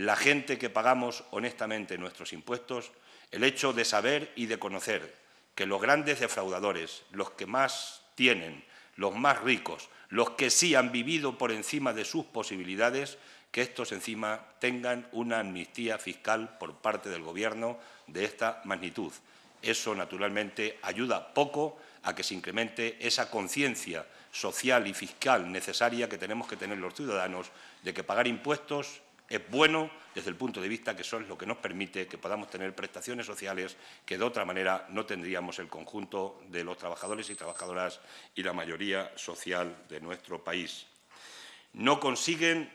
la gente que pagamos honestamente nuestros impuestos, el hecho de saber y de conocer que los grandes defraudadores, los que más tienen, los más ricos, los que sí han vivido por encima de sus posibilidades, que estos encima tengan una amnistía fiscal por parte del Gobierno de esta magnitud. Eso, naturalmente, ayuda poco a que se incremente esa conciencia social y fiscal necesaria que tenemos que tener los ciudadanos de que pagar impuestos es bueno desde el punto de vista que eso es lo que nos permite que podamos tener prestaciones sociales que de otra manera no tendríamos el conjunto de los trabajadores y trabajadoras y la mayoría social de nuestro país. No consiguen,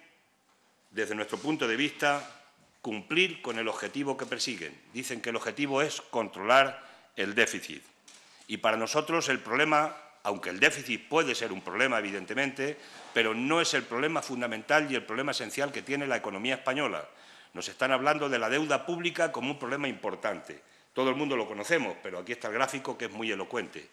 desde nuestro punto de vista, cumplir con el objetivo que persiguen. Dicen que el objetivo es controlar el déficit. Y para nosotros el problema aunque el déficit puede ser un problema, evidentemente, pero no es el problema fundamental y el problema esencial que tiene la economía española. Nos están hablando de la deuda pública como un problema importante. Todo el mundo lo conocemos, pero aquí está el gráfico que es muy elocuente.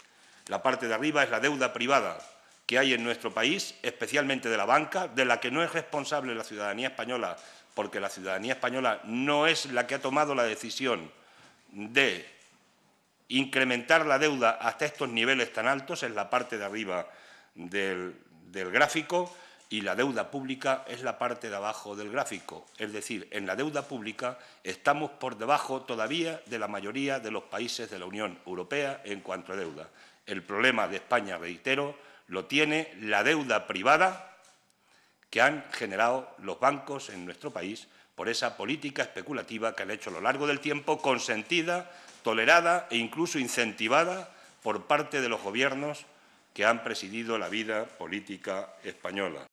La parte de arriba es la deuda privada que hay en nuestro país, especialmente de la banca, de la que no es responsable la ciudadanía española, porque la ciudadanía española no es la que ha tomado la decisión de incrementar la deuda hasta estos niveles tan altos, es la parte de arriba del, del gráfico, y la deuda pública es la parte de abajo del gráfico. Es decir, en la deuda pública estamos por debajo todavía de la mayoría de los países de la Unión Europea en cuanto a deuda. El problema de España, reitero, lo tiene la deuda privada que han generado los bancos en nuestro país por esa política especulativa que han hecho a lo largo del tiempo, consentida, tolerada e incluso incentivada por parte de los gobiernos que han presidido la vida política española.